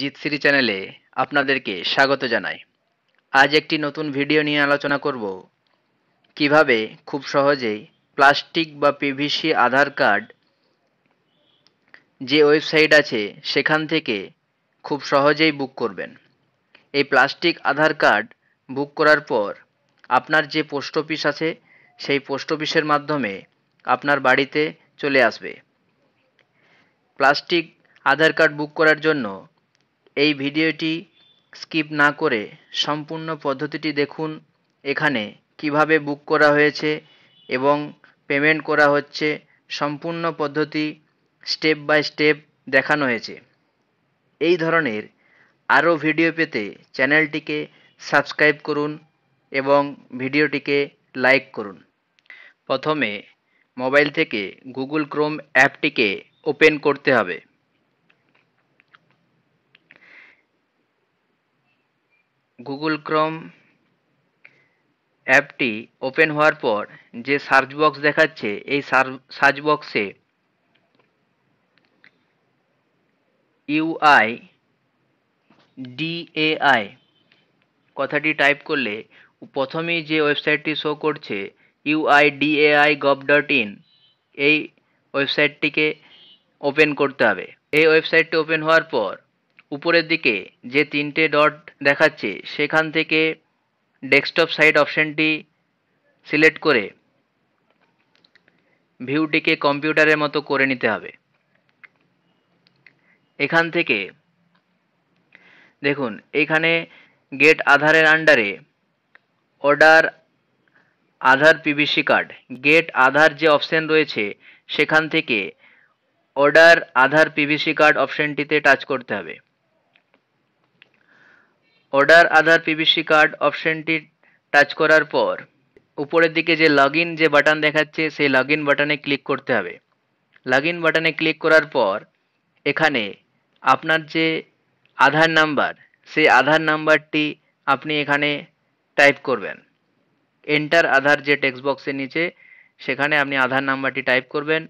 জিতসিরি চ্যানেলে আপনাদেরকে স্বাগত জানাই আজ একটি নতুন ভিডিও নিয়ে আলোচনা করব কিভাবে খুব সহজেই প্লাস্টিক বা পিভিসি আধার কার্ড যে ওয়েবসাইট আছে সেখান থেকে খুব সহজেই বুক করবেন এই প্লাস্টিক আধার কার্ড বুক করার পর আপনার যে পোস্ট অফিস আছে সেই পোস্ট অফিসের মাধ্যমে আপনার বাড়িতে চলে আসবে প্লাস্টিক আধার কার্ড বুক করার জন্য এই ভিডিওটি স্কিপ না করে সম্পূর্ণ পদ্ধতিটি দেখুন এখানে কিভাবে বুক করা হয়েছে এবং পেমেন্ট করা হচ্ছে সম্পূর্ণ পদ্ধতি স্টেপ বাই স্টেপ দেখানো হয়েছে এই ধরনের আরও ভিডিও পেতে চ্যানেলটিকে সাবস্ক্রাইব করুন এবং ভিডিওটিকে লাইক করুন প্রথমে মোবাইল থেকে গুগল ক্রোম অ্যাপটিকে ওপেন করতে হবে গুগল ক্রোম অ্যাপটি ওপেন হওয়ার পর যে সার্চ বক্স দেখাচ্ছে এই সার্চ বক্সে ইউআই ডিএআই কথাটি টাইপ করলে প্রথমেই যে ওয়েবসাইটটি শো করছে UIDAI gov dot in এই ওয়েবসাইটটিকে ওপেন করতে হবে এই ওয়েবসাইটটি ওপেন হওয়ার পর উপরের দিকে যে তিনটে ডট দেখাচ্ছে সেখান থেকে ডেস্কটপ সাইড অপশানটি সিলেক্ট করে ভিউটিকে কম্পিউটারের মতো করে নিতে হবে এখান থেকে দেখুন এখানে গেট আধারের আন্ডারে order Aadhaar PVC card get Aadhaar যে অপশান রয়েছে সেখান থেকে অর্ডার আধার পিভিসি কার্ড অপশনটিতে টাচ করতে হবে অর্ডার আধার পিভিসি কার্ড অপশনটি টাচ করার পর উপরের দিকে যে লগ যে বাটন দেখাচ্ছে সেই লগ বাটনে ক্লিক করতে হবে লগ বাটনে ক্লিক করার পর এখানে আপনার যে আধার নাম্বার সেই আধার নাম্বারটি আপনি এখানে টাইপ করবেন এন্টার আধার যে টেক্সট বক্সের নিচে সেখানে আপনি আধার নাম্বারটি টাইপ করবেন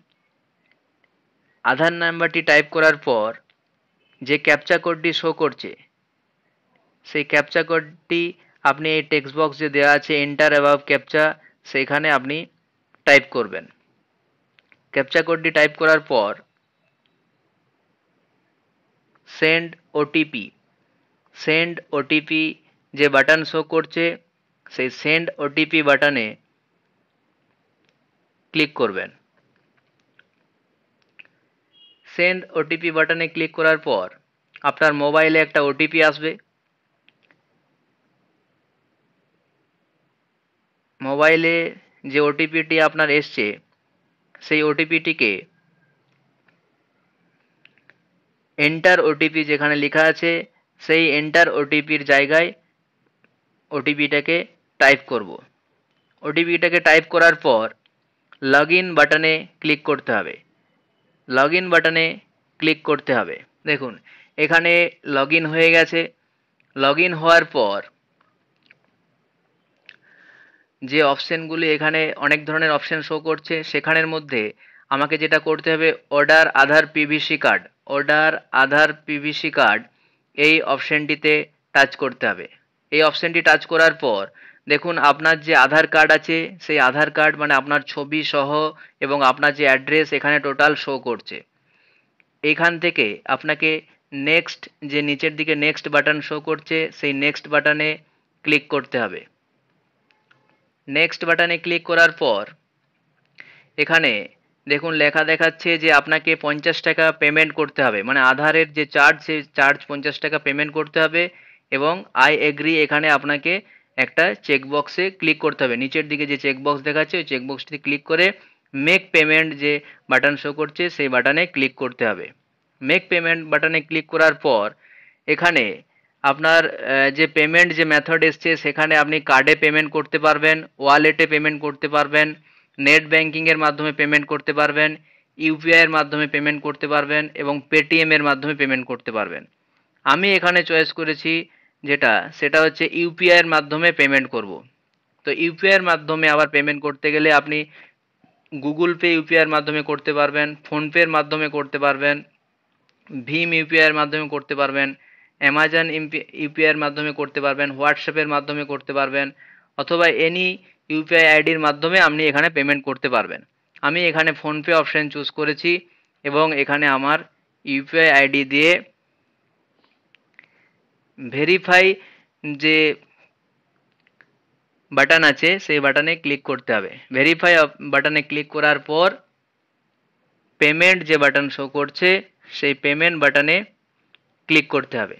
আধার নাম্বারটি টাইপ করার পর যে ক্যাপচা কোডটি শো করছে সেই ক্যাপচা কোডটি আপনি এই টেক্সট বক্স যে দেওয়া আছে এন্টার অ্যাভাব ক্যাপচা সেইখানে আপনি টাইপ করবেন ক্যাপচা কোডটি টাইপ করার পর সেন্ড ওটিপি সেন্ড ওটিপি যে বাটন শো করছে সেই সেন্ড ওটিপি বাটনে ক্লিক করবেন সেন্ড ওটিপি বাটনে ক্লিক করার পর আপনার মোবাইলে একটা ওটিপি আসবে মোবাইলে যে ওটিপিটি আপনার এসছে সেই ওটিপিটিকে এন্টার ওটিপি যেখানে লেখা আছে সেই এন্টার ওটিপির জায়গায় ওটিপিটাকে টাইপ করব ওটিপিটাকে টাইপ করার পর লগ ইন বাটনে ক্লিক করতে হবে লগ ইন বাটনে ক্লিক করতে হবে দেখুন এখানে লগ ইন হয়ে গেছে লগ ইন হওয়ার পর যে অপশানগুলি এখানে অনেক ধরনের অপশান শো করছে সেখানের মধ্যে আমাকে যেটা করতে হবে order Aadhaar PVC card order Aadhaar PVC card এই অপশানটিতে টাচ করতে হবে এই অপশানটি টাচ করার পর দেখুন আপনার যে আধার কার্ড আছে সেই আধার কার্ড মানে আপনার ছবি সহ এবং আপনার যে অ্যাড্রেস এখানে টোটাল শো করছে এখান থেকে আপনাকে নেক্সট যে নিচের দিকে নেক্সট বাটন শো করছে সেই নেক্সট বাটনে ক্লিক করতে হবে নেক্সট বাটনে ক্লিক করার পর এখানে দেখুন লেখা দেখাচ্ছে যে আপনাকে পঞ্চাশ টাকা পেমেন্ট করতে হবে মানে আধারের যে চার্জ সেই চার্জ পঞ্চাশ টাকা পেমেন্ট করতে হবে এবং আই এগ্রি এখানে আপনাকে একটা চেকবক্সে ক্লিক করতে হবে নিচের দিকে যে চেকবক্স দেখাচ্ছে ওই চেকবক্সটি ক্লিক করে মেক পেমেন্ট যে বাটন শো করছে সেই বাটনে ক্লিক করতে হবে মেক পেমেন্ট বাটনে ক্লিক করার পর এখানে আপনার যে পেমেন্ট যে মেথড এসছে সেখানে আপনি কার্ডে পেমেন্ট করতে পারবেন ওয়ালেটে পেমেন্ট করতে পারবেন নেট ব্যাঙ্কিংয়ের মাধ্যমে পেমেন্ট করতে পারবেন ইউপিআইয়ের মাধ্যমে পেমেন্ট করতে পারবেন এবং পেটিএমের মাধ্যমে পেমেন্ট করতে পারবেন আমি এখানে চয়েস করেছি যেটা সেটা হচ্ছে ইউপিআইয়ের মাধ্যমে পেমেন্ট করব তো ইউপিআইয়ের মাধ্যমে আবার পেমেন্ট করতে গেলে আপনি গুগল পে ইউপিআইয়ের মাধ্যমে করতে পারবেন ফোনপের মাধ্যমে করতে পারবেন ভীম ইউপিআইয়ের মাধ্যমে করতে পারবেন অ্যামাজন ইউপিআইয়ের মাধ্যমে করতে পারবেন হোয়াটসঅ্যাপের মাধ্যমে করতে পারবেন অথবা এনি ইউপিআই আইডির মাধ্যমে আপনি এখানে পেমেন্ট করতে পারবেন আমি এখানে ফোনপে অপশান চুজ করেছি এবং এখানে আমার ইউপিআই আইডি দিয়ে ভেরিফাই যে বাটন আছে সেই বাটনে ক্লিক করতে হবে ভেরিফাই বাটনে ক্লিক করার পর পেমেন্ট যে বাটন শো করছে সেই পেমেন্ট বাটনে ক্লিক করতে হবে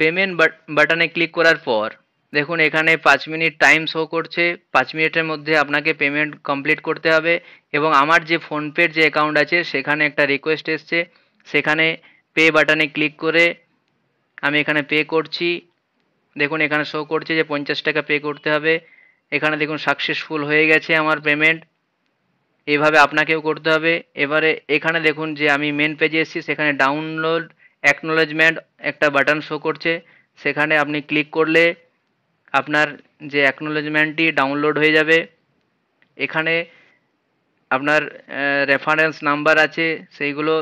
পেমেন্ট বাটনে ক্লিক করার পর দেখুন এখানে পাঁচ মিনিট টাইম শো করছে পাঁচ মিনিটের মধ্যে আপনাকে পেমেন্ট কমপ্লিট করতে হবে এবং আমার যে ফোনপের যে অ্যাকাউন্ট আছে সেখানে একটা রিকোয়েস্ট এসছে সেখানে পে বাটনে ক্লিক করে আমি এখানে পে করছি দেখুন এখানে শো করছে যে পঞ্চাশ টাকা পে করতে হবে এখানে দেখুন সাকসেসফুল হয়ে গেছে আমার পেমেন্ট এভাবে আপনাকেও করতে হবে এবারে এখানে দেখুন যে আমি মেন পেজে এসেছি সেখানে ডাউনলোড অ্যাকনোলেজমেন্ট একটা বাটন শো করছে সেখানে আপনি ক্লিক করলে আপনার যে অ্যাকনোলেজমেন্টটি ডাউনলোড হয়ে যাবে এখানে আপনার রেফারেন্স নাম্বার আছে সেইগুলো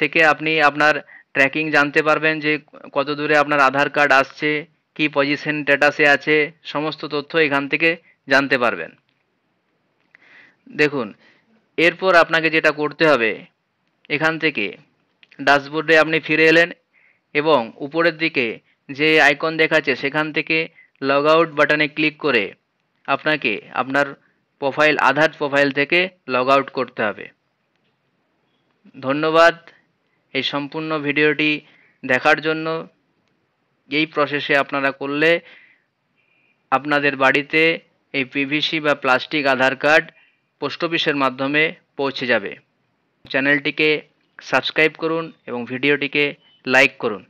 থেকে আপনি আপনার ট্র্যাকিং জানতে পারবেন যে কত দূরে আপনার আধার কার্ড আসছে কি পজিশন স্ট্যাটাসে আছে সমস্ত তথ্য এখান থেকে জানতে পারবেন দেখুন এরপর আপনাকে যেটা করতে হবে এখান থেকে ড্যাশবোর্ডে আপনি ফিরে এলেন এবং উপরের দিকে যে আইকন দেখাচ্ছে সেখান থেকে লগ আউট বাটনে ক্লিক করে আপনাকে আপনার প্রোফাইল আধার প্রোফাইল থেকে লগ আউট করতে হবে ধন্যবাদ এই সম্পূর্ণ ভিডিওটি দেখার জন্য এই প্রসেসে আপনারা করলে আপনাদের বাড়িতে এই পিভিসি বা প্লাস্টিক আধার কার্ড পোস্ট অফিসের মাধ্যমে পৌঁছে যাবে চ্যানেলটিকে সাবস্ক্রাইব করুন এবং ভিডিওটিকে লাইক করুন